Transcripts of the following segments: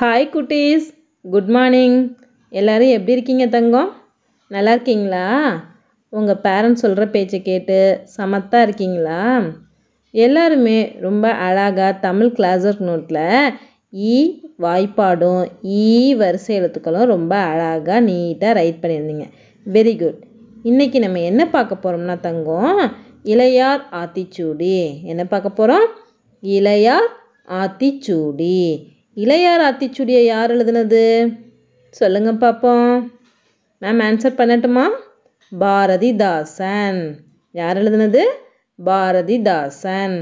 hi குட்டீஸ் good morning எல்லோரும் எப்படி இருக்கீங்க தங்கம் நல்லா இருக்கீங்களா உங்கள் பேரண்ட்ஸ் சொல்கிற பேச்சை கேட்டு சமத்தாக இருக்கீங்களா எல்லாருமே ரொம்ப அழகாக தமிழ் கிளாஸ் ஒர்க் நோட்டில் ஈ வாய்ப்பாடும் ஈ வரிசை எழுத்துக்களும் ரொம்ப அழகாக நீட்டாக ரைட் பண்ணியிருந்தீங்க வெரி குட் இன்றைக்கி நம்ம என்ன பார்க்க போகிறோம்னா தங்கம் இளையார் ஆத்திச்சூடி என்ன பார்க்க போகிறோம் இளையார் ஆத்திச்சூடி இளையார் ஆத்திச்சுடியை யார் எழுதுனது சொல்லுங்க பார்ப்போம் மேம் ஆன்சர் பண்ணட்டுமா பாரதிதாசன் யார் எழுதுனது பாரதிதாசன்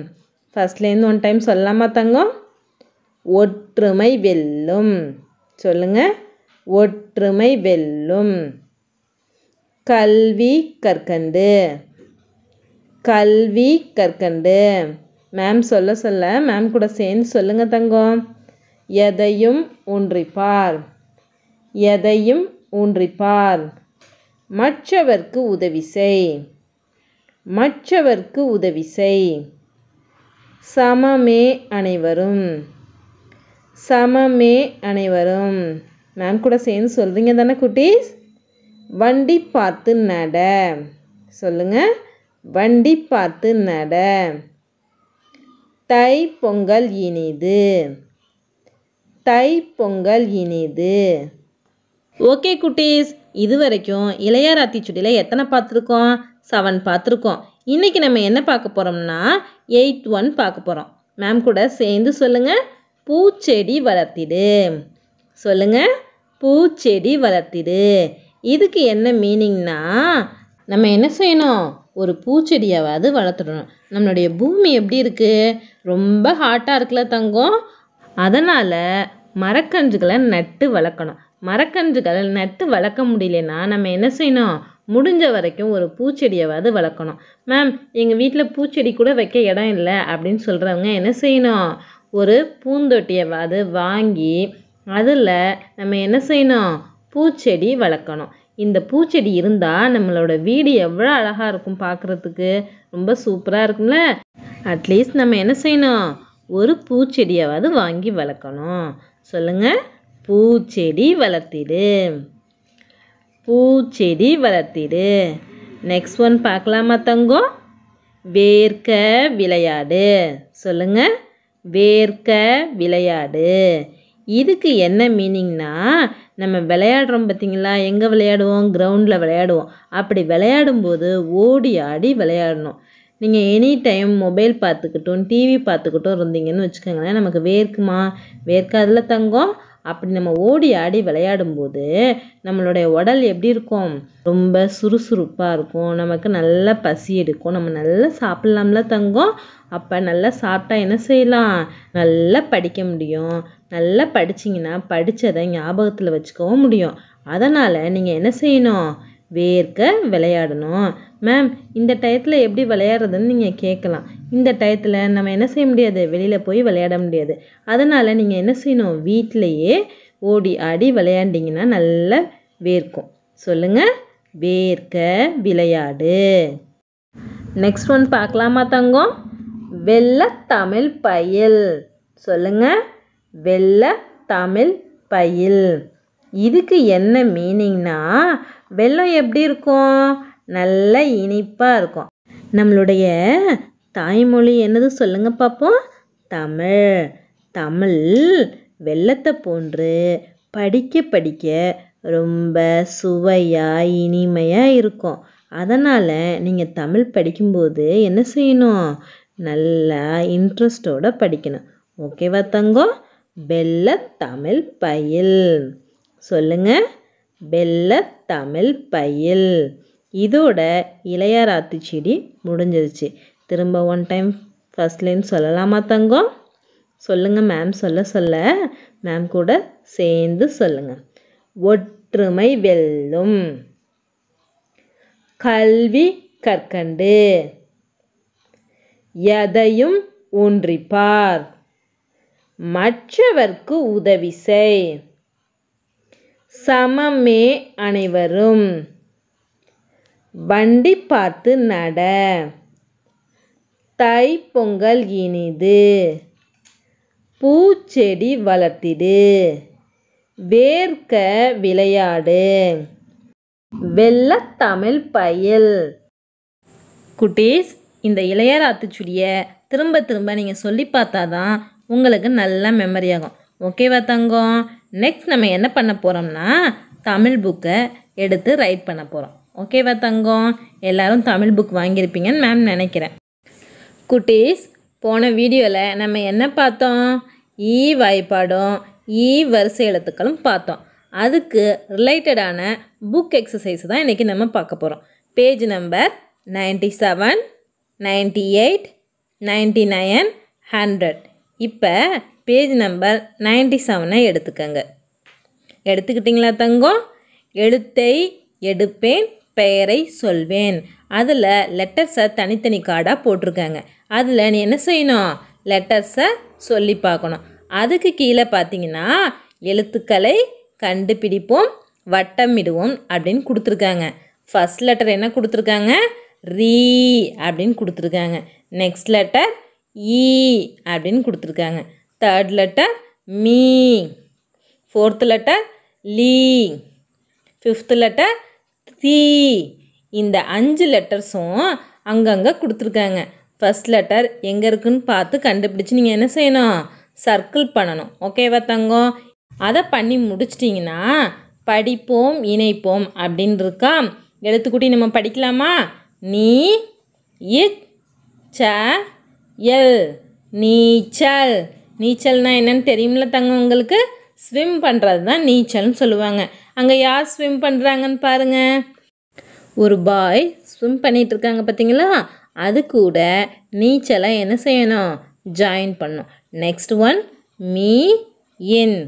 ஃபர்ஸ்ட்லேருந்து ஒன் டைம் சொல்லலாமா தங்கம் ஒற்றுமை வெல்லும் சொல்லுங்க ஒற்றுமை வெல்லும் கல்வி கற்கண்டு கல்வி கற்கண்டு மேம் சொல்ல சொல்ல மேம் கூட சேர்ந்து சொல்லுங்க தங்கம் எதையும் ஒன்றிப்பார் எதையும் ஒன்றிப்பார் மற்றவர்க்கு உதவி செய் மற்றவர்க்கு உதவி செய் சமமே அனைவரும் சமமே அனைவரும் மேம் கூட சேர்ந்து சொல்கிறீங்க தானே குட்டீஸ் வண்டி பார்த்து நட சொல்லுங்க வண்டி பார்த்து நட தை பொங்கல் இனிது தை பொங்கல் இனிது ஓகே குட்டீஸ் இது வரைக்கும் இளையார் ஆத்திச்சுடியில் எத்தனை பார்த்துருக்கோம் செவன் பார்த்துருக்கோம் இன்றைக்கி நம்ம என்ன பார்க்க போகிறோம்னா எயிட் ஒன் பார்க்க போகிறோம் மேம் கூட சேர்ந்து சொல்லுங்கள் பூச்செடி வளர்த்திடு சொல்லுங்கள் பூச்செடி வளர்த்திடு இதுக்கு என்ன மீனிங்னா நம்ம என்ன செய்யணும் ஒரு பூச்செடியாவது வளர்த்துடணும் நம்மளுடைய பூமி எப்படி இருக்குது ரொம்ப ஹாட்டாக இருக்குல்ல தங்கம் அதனால் மரக்கன்றுகளை நட்டு வளர்க்கணும் மரக்கன்றுகளை நட்டு வளர்க்க முடியலன்னா நம்ம என்ன செய்யணும் முடிஞ்ச வரைக்கும் ஒரு பூச்செடியாவது வளர்க்கணும் மேம் எங்கள் வீட்டில் பூச்செடி கூட வைக்க இடம் இல்லை அப்படின்னு சொல்கிறவங்க என்ன செய்யணும் ஒரு பூந்தொட்டியவாது வாங்கி அதில் நம்ம என்ன செய்யணும் பூச்செடி வளர்க்கணும் இந்த பூச்செடி இருந்தால் நம்மளோட வீடு எவ்வளோ அழகாக இருக்கும் பார்க்குறதுக்கு ரொம்ப சூப்பராக இருக்கும்ல அட்லீஸ்ட் நம்ம என்ன செய்யணும் ஒரு பூச்செடியாவது வாங்கி வளர்க்கணும் சொல்லுங்கள் பூச்செடி வளர்த்திடு பூச்செடி வளர்த்திடு நெக்ஸ்ட் ஒன் பார்க்கலாமா தங்கம் வேர்க்க விளையாடு சொல்லுங்க வேர்க்க விளையாடு இதுக்கு என்ன மீனிங்னா நம்ம விளையாடுறோம் பார்த்தீங்களா எங்கே விளையாடுவோம் கிரவுண்டில் விளையாடுவோம் அப்படி விளையாடும்போது ஓடி ஆடி விளையாடணும் நீங்கள் எனி டைம் மொபைல் பார்த்துக்கிட்டும் டிவி பார்த்துக்கிட்டும் இருந்தீங்கன்னு வச்சுக்கோங்களேன் நமக்கு வேர்க்குமா வேர்க்காதில் தங்கும் அப்படி நம்ம ஓடி ஆடி விளையாடும்போது நம்மளுடைய உடல் எப்படி இருக்கும் ரொம்ப சுறுசுறுப்பாக இருக்கும் நமக்கு நல்ல பசி எடுக்கும் நம்ம நல்லா சாப்பிட்லாம்ல தங்கும் அப்போ நல்லா சாப்பிட்டா என்ன செய்யலாம் நல்லா படிக்க முடியும் நல்லா படிச்சிங்கன்னா படித்ததை ஞாபகத்தில் வச்சுக்கவும் முடியும் அதனால் நீங்கள் என்ன செய்யணும் வேர்க்க விளையாடணும் மேம் இந்த டயத்தில் எப்படி விளையாடுறதுன்னு நீங்கள் கேட்கலாம் இந்த டயத்தில் நம்ம என்ன செய்ய முடியாது வெளியில் போய் விளையாட முடியாது அதனால் நீங்கள் என்ன செய்யணும் வீட்டிலையே ஓடி ஆடி விளையாண்டிங்கன்னா நல்ல வேர்க்கும் சொல்லுங்கள் வேர்க்க விளையாடு நெக்ஸ்ட் ஒன் பார்க்கலாமா தங்கம் வெள்ள தமிழ் பயில் சொல்லுங்கள் வெள்ள தமிழ் பயில் இதுக்கு என்ன மீனிங்னா வெள்ளம் எப்படி இருக்கும் நல்ல இனிப்பாக இருக்கும் நம்மளுடைய தாய்மொழி என்னது சொல்லுங்க பார்ப்போம் தமிழ் தமிழ் வெள்ளத்தை போன்று படிக்க படிக்க ரொம்ப சுவையாக இனிமையாக இருக்கும் அதனால் நீங்கள் தமிழ் படிக்கும்போது என்ன செய்யணும் நல்லா இன்ட்ரெஸ்டோடு படிக்கணும் ஓகேவா தங்கம் வெள்ள தமிழ் பயில் சொல்லுங்கள் வெள்ள தமிழ் பயில் இதோட இளையராத்து செடி முடிஞ்சிருச்சு திரும்ப ஒன் டைம் ஃபஸ்ட்லேன்னு சொல்லலாமா தங்கம் சொல்லுங்கள் மேம் சொல்ல சொல்ல மேம் கூட சேர்ந்து சொல்லுங்கள் ஒற்றுமை வெல்லும் கல்வி கற்கண்டு எதையும் ஊன்றிப்பார் மற்றவர்க்கு உதவி செய் சமமே அனைவரும் வண்டி பார்த்து நட தை பொங்கல் இனிது பூச்செடி வளர்த்திடு வேர்க்க விளையாடு வெள்ளத்தமிழ் பயில் குட்டீஸ் இந்த ஆத்துச்சுடிய திரும்ப திரும்ப நீங்கள் சொல்லி பார்த்தா தான் உங்களுக்கு நல்ல மெமரி ஆகும் ஓகேவா தங்கம் நெக்ஸ்ட் நம்ம என்ன பண்ண போகிறோம்னா தமிழ் புக்கை எடுத்து ரைட் பண்ண போகிறோம் ஓகேவா தங்கம் எல்லோரும் தமிழ் புக் வாங்கியிருப்பீங்கன்னு மேம் நினைக்கிறேன் குட்டீஸ் போன வீடியோவில் நம்ம என்ன பார்த்தோம் ஈ வாய்ப்பாடும் ஈ வரிசை எழுத்துக்களும் பார்த்தோம் அதுக்கு ரிலேட்டடான புக் எக்ஸசைஸ் தான் இன்றைக்கி நம்ம பார்க்க போகிறோம் page number ninety seven ninety eight ninety nine hundred இப்போ பேஜ் நம்பர் நைன்டி செவனை எடுத்துக்கங்க எடுத்துக்கிட்டிங்களா தங்கம் எழுத்தை எடுப்பேன் பெயரை சொல்வேன் அதில் லெட்டர்ஸை தனித்தனி கார்டாக போட்டிருக்காங்க அதில் நீ என்ன செய்யணும் லெட்டர்ஸை சொல்லி பார்க்கணும் அதுக்கு கீழே பார்த்தீங்கன்னா எழுத்துக்களை கண்டுபிடிப்போம் வட்டமிடுவோம் அப்படின்னு கொடுத்துருக்காங்க ஃபஸ்ட் லெட்டர் என்ன கொடுத்துருக்காங்க ரீ அப்படின்னு கொடுத்துருக்காங்க நெக்ஸ்ட் லெட்டர் ஈ e அப்படின்னு கொடுத்துருக்காங்க third letter me fourth letter li fifth letter தி இந்த அஞ்சு லெட்டர்ஸும் அங்கங்கே கொடுத்துருக்காங்க ஃபஸ்ட் லெட்டர் எங்கே இருக்குன்னு பார்த்து கண்டுபிடிச்சி நீங்கள் என்ன செய்யணும் சர்க்கிள் பண்ணணும் ஓகேவா தங்கம் அதை பண்ணி முடிச்சிட்டிங்கன்னா படிப்போம் இணைப்போம் அப்படின் இருக்கா எழுத்துக்குட்டி நம்ம படிக்கலாமா நீ இச் ச எல் நீச்சல் நீச்சல்னால் என்னென்னு தெரியும்ல தங்க உங்களுக்கு ஸ்விம் பண்ணுறது தான் நீச்சல்னு சொல்லுவாங்க அங்கே யார் ஸ்விம் பண்ணுறாங்கன்னு பாருங்கள் ஒரு பாய் ஸ்விம் பண்ணிகிட்டு இருக்காங்க பார்த்தீங்களா அது கூட நீச்சலை என்ன செய்யணும் ஜாயின் பண்ணும் நெக்ஸ்ட் ஒன் மீ இன்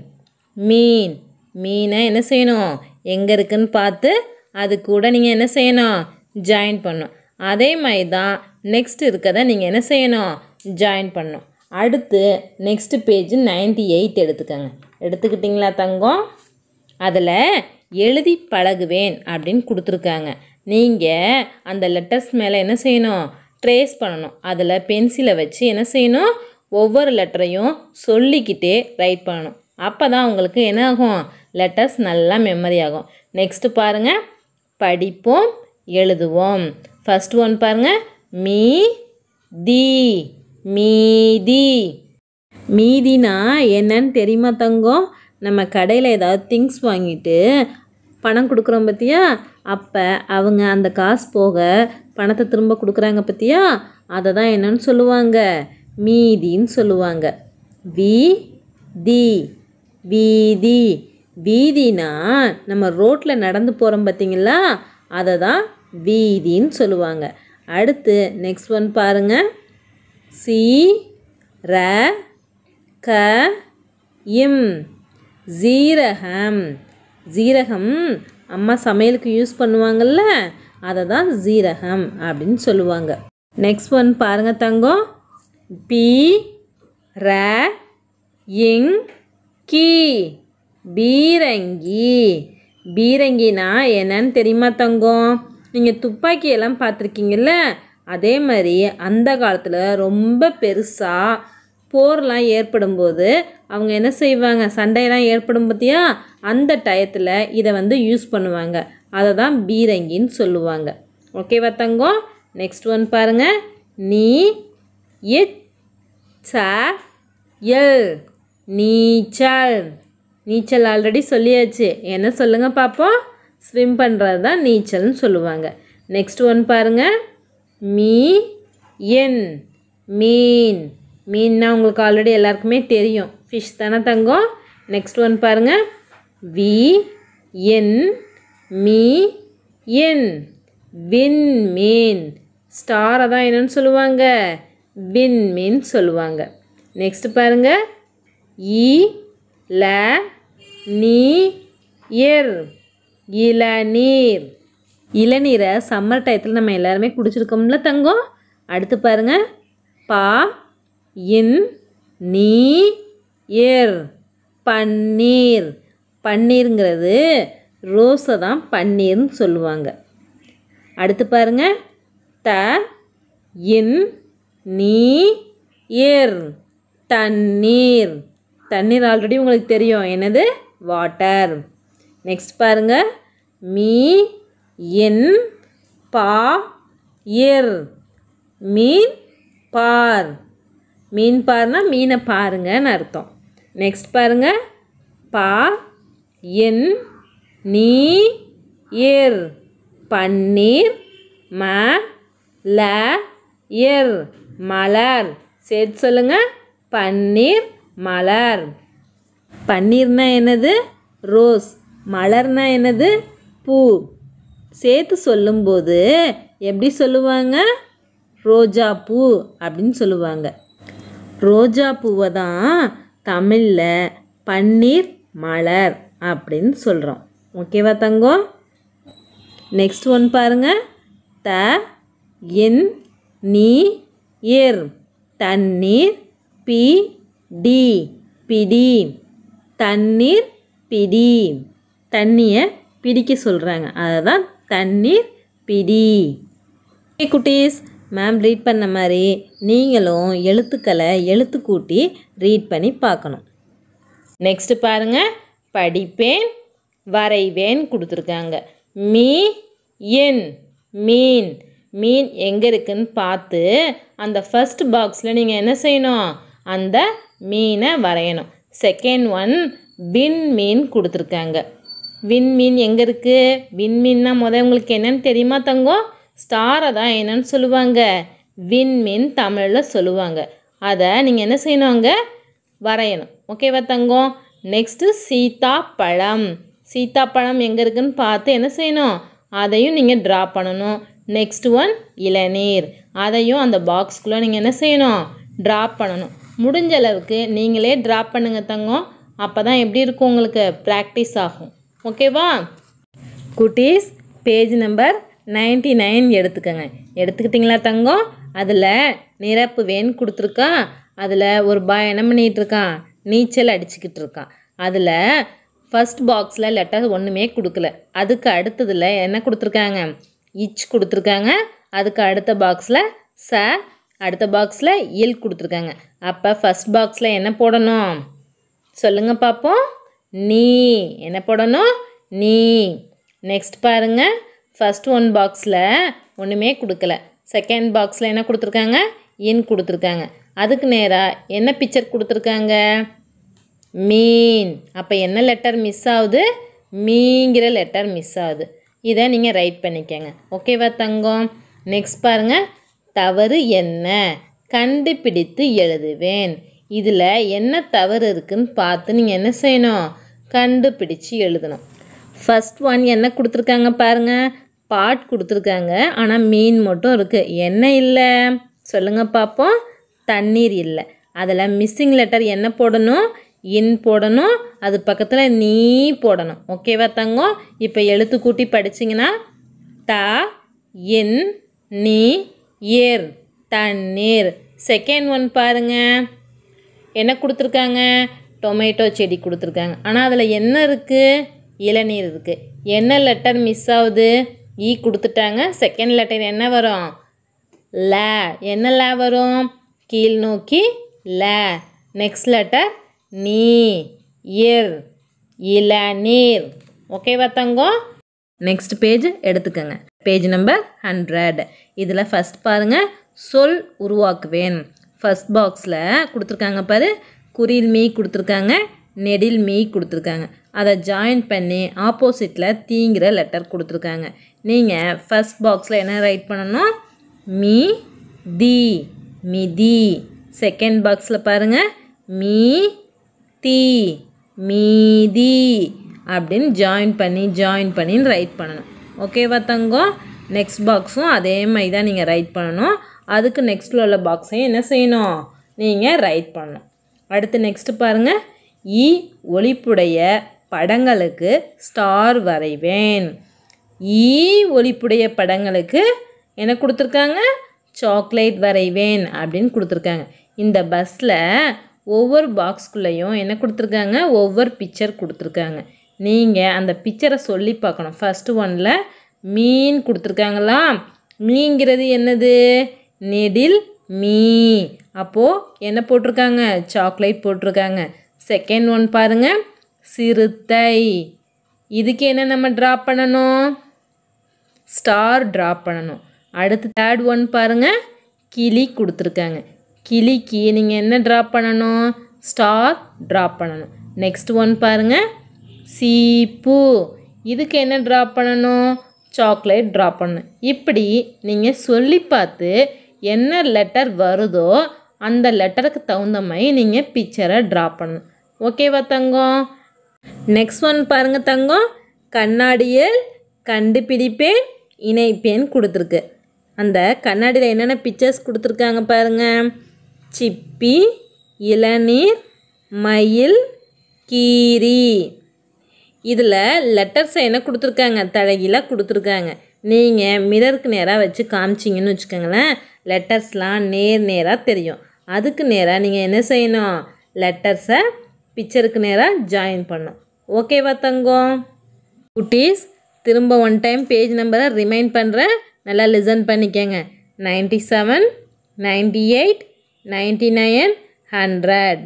மீன் மீனை என்ன செய்யணும் எங்கே இருக்குன்னு பார்த்து அது கூட நீங்கள் என்ன செய்யணும் ஜாயின் பண்ணும் அதே மாதிரி தான் நெக்ஸ்ட் இருக்கதை நீங்கள் என்ன செய்யணும் ஜாயின் பண்ணும் அடுத்து நெக்ஸ்ட்டு பேஜ் நைன்டி எயிட் எடுத்துக்கோங்க எடுத்துக்கிட்டிங்களா தங்கம் அதில் எழுதி பழகுவேன் அப்படின்னு கொடுத்துருக்காங்க நீங்கள் அந்த லெட்டர்ஸ் மேலே என்ன செய்யணும் ட்ரேஸ் பண்ணணும் அதில் பென்சிலை வச்சு என்ன செய்யணும் ஒவ்வொரு லெட்டரையும் சொல்லிக்கிட்டே ரைட் பண்ணணும் அப்போ தான் உங்களுக்கு என்ன ஆகும் லெட்டர்ஸ் நல்லா மெமரி ஆகும் நெக்ஸ்ட்டு பாருங்கள் படிப்போம் எழுதுவோம் ஃபஸ்ட் ஒன் பாருங்கள் மீ தி மீதி மீதினா என்னன்னு தெரியுமா தங்கம் நம்ம கடையில் ஏதாவது திங்ஸ் வாங்கிட்டு பணம் கொடுக்குறோம் பார்த்தியா அப்போ அவங்க அந்த காசு போக பணத்தை திரும்ப கொடுக்குறாங்க பார்த்தியா அதை தான் என்னன்னு சொல்லுவாங்க மீதின்னு சொல்லுவாங்க வி தி வீதி வீதினா நம்ம ரோட்டில் நடந்து போகிறோம் பார்த்திங்களா அதை தான் வீதின்னு சொல்லுவாங்க அடுத்து நெக்ஸ்ட் ஒன் பாருங்கள் சி ர க இம் ஜீரகம் ஜீரகம் அம்மா சமையலுக்கு யூஸ் பண்ணுவாங்கள்ல அதை தான் ஜீரகம் அப்படின்னு சொல்லுவாங்க நெக்ஸ்ட் ஒன் பாருங்க தங்கம் பி ர இங் கி பீரங்கி பீரங்கினா என்னன்னு தெரியுமா தங்கம் நீங்கள் துப்பாக்கியெல்லாம் பார்த்துருக்கீங்கல்ல அதே மாதிரி அந்த காலத்தில் ரொம்ப பெருசாக போர்லாம் ஏற்படும் போது அவங்க என்ன செய்வாங்க சண்டையெல்லாம் ஏற்படும் பார்த்தியா அந்த டயத்தில் இதை வந்து யூஸ் பண்ணுவாங்க அதை தான் பீரங்கின்னு சொல்லுவாங்க ஓகேவா தங்கம் நெக்ஸ்ட் ஒன் பாருங்கள் நீ எல் நீச்சல் நீச்சல் ஆல்ரெடி சொல்லியாச்சு என்ன சொல்லுங்கள் பார்ப்போம் ஸ்விம் பண்ணுறது தான் நீச்சல்னு சொல்லுவாங்க நெக்ஸ்ட் ஒன் பாருங்கள் மீ என் மீன் மீன்னா உங்களுக்கு ஆல்ரெடி எல்லாருக்குமே தெரியும் ஃபிஷ் தானே தங்கம் நெக்ஸ்ட் ஒன் பாருங்கள் வி என் மீ என் வின் மீன் ஸ்டாரை தான் என்னன்னு சொல்லுவாங்க வின் மீன் சொல்லுவாங்க நெக்ஸ்ட் பாருங்கள் இ ல நீ எர் இளநீர் இளநீரை சம்மர் டயத்தில் நம்ம எல்லாருமே குடிச்சிருக்கோம்ல தங்கம் அடுத்து பாருங்க பா இன் நீ ஏர் பன்னீர் பன்னீருங்கிறது ரோஸை தான் பன்னீர்னு சொல்லுவாங்க அடுத்து பாருங்க த இன் நீ ஏர் தண்ணீர் தண்ணீர் ஆல்ரெடி உங்களுக்கு தெரியும் என்னது வாட்டர் நெக்ஸ்ட் பாருங்க மீ என் பா எர் மீன் பார் மீன் பார்னா மீனை பாருங்கன்னு அர்த்தம் நெக்ஸ்ட் பாருங்க பா என் நீ எர் பன்னீர் ம ல எர் மலர் சேர்த்து சொல்லுங்க பன்னீர் மலர் பன்னீர்னா என்னது ரோஸ் மலர்னா என்னது பூ சேர்த்து சொல்லும்போது எப்படி சொல்லுவாங்க ரோஜா பூ அப்படின்னு சொல்லுவாங்க ரோஜா பூவை தான் தமிழில் பன்னீர் மலர் அப்படின்னு சொல்கிறோம் ஓகேவா தங்கம் நெக்ஸ்ட் ஒன் பாருங்கள் த என் நீ ஏர் தண்ணீர் பி டி பிடி தண்ணீர் பிடி தண்ணியை பிடிக்க சொல்கிறாங்க அதை தான் தண்ணீர் பிடி குட்டீஸ் மேம் ரீட் பண்ண மாதிரி நீங்களும் எழுத்துக்களை எழுத்து கூட்டி ரீட் பண்ணி பார்க்கணும் நெக்ஸ்ட்டு பாருங்க படிப்பேன் வரைவேன் கொடுத்துருக்காங்க மீ என் மீன் மீன் எங்கே இருக்குன்னு பார்த்து அந்த ஃபஸ்ட் பாக்ஸில் நீங்கள் என்ன செய்யணும் அந்த மீனை வரையணும் செகண்ட் ஒன் பின் மீன் கொடுத்துருக்காங்க விண்மீன் எங்கே இருக்குது விண்மீன்னா முத உங்களுக்கு என்னென்னு தெரியுமா தங்கம் ஸ்டாரை தான் என்னென்னு சொல்லுவாங்க விண்மீன் தமிழில் சொல்லுவாங்க அதை நீங்கள் என்ன செய்யணுங்க வரையணும் ஓகேவா தங்கம் நெக்ஸ்ட்டு சீத்தாப்பழம் சீத்தாப்பழம் எங்கே இருக்குதுன்னு பார்த்து என்ன செய்யணும் அதையும் நீங்கள் ட்ரா பண்ணணும் நெக்ஸ்ட் ஒன் இளநீர் அதையும் அந்த பாக்ஸ்குள்ளே நீங்கள் என்ன செய்யணும் ட்ரா பண்ணணும் முடிஞ்ச அளவுக்கு நீங்களே ட்ரா பண்ணுங்கள் தங்கம் அப்போ தான் எப்படி இருக்கும் உங்களுக்கு ப்ராக்டிஸ் ஆகும் ஓகேவா குட்டீஸ் பேஜ் நம்பர் நைன்டி நைன் எடுத்துக்கோங்க எடுத்துக்கிட்டிங்களா தங்கம் அதில் நிரப்பு வேன் கொடுத்துருக்கா அதில் ஒரு பாய் என்ன பண்ணிகிட்ருக்கான் நீச்சல் அடிச்சுக்கிட்டு இருக்கான் அதில் ஃபஸ்ட் பாக்ஸில் லெட்டர் ஒன்றுமே கொடுக்கல அதுக்கு அடுத்ததில் என்ன கொடுத்துருக்காங்க இச் கொடுத்துருக்காங்க அதுக்கு அடுத்த பாக்ஸில் ச அடுத்த பாக்ஸில் இல் கொடுத்துருக்காங்க அப்போ ஃபஸ்ட் பாக்ஸில் என்ன போடணும் சொல்லுங்கள் பார்ப்போம் நீ என்ன போடணும் நீ நெக்ஸ்ட் பாருங்கள் ஃபஸ்ட் ஒன் பாக்ஸில் ஒன்றுமே கொடுக்கல செகண்ட் பாக்ஸில் என்ன கொடுத்துருக்காங்க இன் கொடுத்துருக்காங்க அதுக்கு நேராக என்ன பிக்சர் கொடுத்துருக்காங்க மீன் அப்போ என்ன லெட்டர் மிஸ் ஆகுது மீங்கிற லெட்டர் மிஸ் ஆகுது இதை நீங்கள் ரைட் பண்ணிக்கோங்க ஓகேவா தங்கம் நெக்ஸ்ட் பாருங்கள் தவறு என்ன கண்டுபிடித்து எழுதுவேன் இதில் என்ன தவறு இருக்குதுன்னு பார்த்து நீங்கள் என்ன செய்யணும் கண்டுபிடிச்சு எழுதணும் ஃபஸ்ட் ஒன் என்ன கொடுத்துருக்காங்க பாருங்கள் பாட் கொடுத்துருக்காங்க ஆனால் மீன் மட்டும் இருக்குது என்ன இல்லை சொல்லுங்கள் பார்ப்போம் தண்ணீர் இல்லை அதில் மிஸ்ஸிங் லெட்டர் என்ன போடணும் இன் போடணும் அது பக்கத்தில் நீ போடணும் ஓகேவா தங்கம் இப்போ எழுத்து கூட்டி படிச்சிங்கன்னா த இன் நீ ஏர் தண்ணீர் செகண்ட் ஒன் பாருங்கள் என்ன கொடுத்துருக்காங்க டொமேட்டோ செடி கொடுத்துருக்காங்க ஆனால் அதில் என்ன இருக்குது இளநீர் இருக்குது என்ன லெட்டர் மிஸ் ஆகுது ஈ e கொடுத்துட்டாங்க செகண்ட் லெட்டர் என்ன வரும் ல என்ன ல வரும் கீழ் நோக்கி ல நெக்ஸ்ட் லெட்டர் நீ இர் இளநீர் ஓகேவா தங்கம் நெக்ஸ்ட் பேஜ் எடுத்துக்கோங்க பேஜ் நம்பர் ஹண்ட்ரட் இதில் ஃபஸ்ட் பாருங்கள் சொல் உருவாக்குவேன் ஃபஸ்ட் பாக்ஸில் கொடுத்துருக்காங்க பாரு குரில் மீ கொடுத்துருக்காங்க நெடில் மீ கொடுத்துருக்காங்க அதை ஜாயின் பண்ணி ஆப்போசிட்டில் தீங்கிற லெட்டர் கொடுத்துருக்காங்க நீங்கள் ஃபஸ்ட் பாக்ஸில் என்ன ரைட் பண்ணணும் மீ தி மிதி செகண்ட் பாக்ஸில் பாருங்கள் மீ தி மீதி அப்படின்னு ஜாயின் பண்ணி ஜாயின் பண்ணின்னு ரைட் பண்ணணும் ஓகேவா தங்கம் நெக்ஸ்ட் பாக்ஸும் அதே மாதிரி தான் நீங்கள் ரைட் பண்ணணும் அதுக்கு நெக்ஸ்ட்டில் உள்ள பாக்ஸையும் என்ன செய்யணும் நீங்கள் ரைட் பண்ணணும் அடுத்து நெக்ஸ்ட்டு பாருங்கள் இ ஒளிப்புடைய படங்களுக்கு ஸ்டார் வரைவேன் இ ஒளிப்புடைய படங்களுக்கு என்ன கொடுத்துருக்காங்க சாக்லேட் வரைவேன் அப்படின்னு கொடுத்துருக்காங்க இந்த பஸ்ஸில் ஒவ்வொரு பாக்ஸ்குள்ளேயும் என்ன கொடுத்துருக்காங்க ஒவ்வொரு பிக்சர் கொடுத்துருக்காங்க நீங்கள் அந்த பிக்சரை சொல்லி பார்க்கணும் ஃபஸ்ட்டு ஒனில் மீன் கொடுத்துருக்காங்களா மீங்கிறது என்னது நெடில் மீ அப்போது என்ன போட்டிருக்காங்க சாக்லேட் போட்டிருக்காங்க செகண்ட் ஒன் பாருங்கள் சிறுத்தை இதுக்கு என்ன நம்ம ட்ரா பண்ணணும் ஸ்டார் ட்ரா பண்ணணும் அடுத்து தேர்ட் ஒன் பாருங்கள் கிளி கொடுத்துருக்காங்க கிளிக்கு நீங்கள் என்ன ட்ரா பண்ணணும் ஸ்டார் ட்ரா பண்ணணும் நெக்ஸ்ட் ஒன் பாருங்கள் சீப்பு இதுக்கு என்ன ட்ரா பண்ணணும் சாக்லேட் ட்ரா பண்ணணும் இப்படி நீங்கள் சொல்லி பார்த்து என்ன லெட்டர் வருதோ அந்த லெட்டருக்கு தகுந்த மாதிரி நீங்கள் பிக்சரை ட்ரா பண்ணணும் ஓகேவா தங்கம் நெக்ஸ்ட் ஒன் பாருங்கள் தங்கம் கண்ணாடியில் கண்டுபிடிப்பேன் இணைப்பேன் கொடுத்துருக்கு அந்த கண்ணாடியில் என்னென்ன பிக்சர்ஸ் கொடுத்துருக்காங்க பாருங்கள் சிப்பி இளநீர் மயில் கீரி இதில் லெட்டர்ஸை என்ன கொடுத்துருக்காங்க தழகியில் கொடுத்துருக்காங்க நீங்கள் மிரருக்கு நேராக வச்சு காமிச்சிங்கன்னு வச்சுக்கோங்களேன் லெட்டர்ஸ்லாம் நேர் நேராக தெரியும் அதுக்கு நேராக நீங்கள் என்ன செய்யணும் லெட்டர்ஸை பிக்சருக்கு நேராக ஜாயின் பண்ணும் ஓகேவா தங்கம் குட்டீஸ் திரும்ப ஒன் டைம் பேஜ் நம்பரை ரிமைண்ட் பண்ணுறேன் நல்லா லிசன் பண்ணிக்கோங்க ninety seven ninety eight ninety nine hundred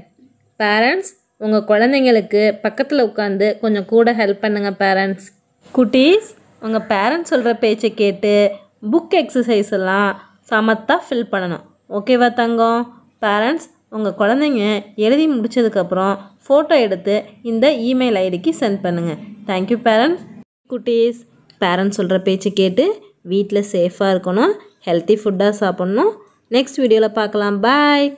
parents உங்கள் குழந்தைங்களுக்கு பக்கத்தில் உட்காந்து கொஞ்சம் கூட ஹெல்ப் பண்ணுங்கள் பேரண்ட்ஸ் குட்டீஸ் உங்கள் பேரண்ட்ஸ் சொல்கிற பேச்சை கேட்டு புக் எக்ஸசைஸ் எல்லாம் சமத்தாக ஃபில் பண்ணணும் ஓகேவா தங்கம் பேரண்ட்ஸ் உங்கள் குழந்தைங்க எழுதி முடித்ததுக்கப்புறம் ஃபோட்டோ எடுத்து இந்த இமெயில் ஐடிக்கு சென்ட் பண்ணுங்கள் தேங்க்யூ பேரண்ட்ஸ் குட்டீஸ் பேரண்ட்ஸ் சொல்கிற பேச்சு கேட்டு வீட்டில் சேஃபாக இருக்கணும் ஹெல்த்தி ஃபுட்டாக சாப்பிட்ணும் நெக்ஸ்ட் வீடியோவில் பார்க்கலாம் பாய்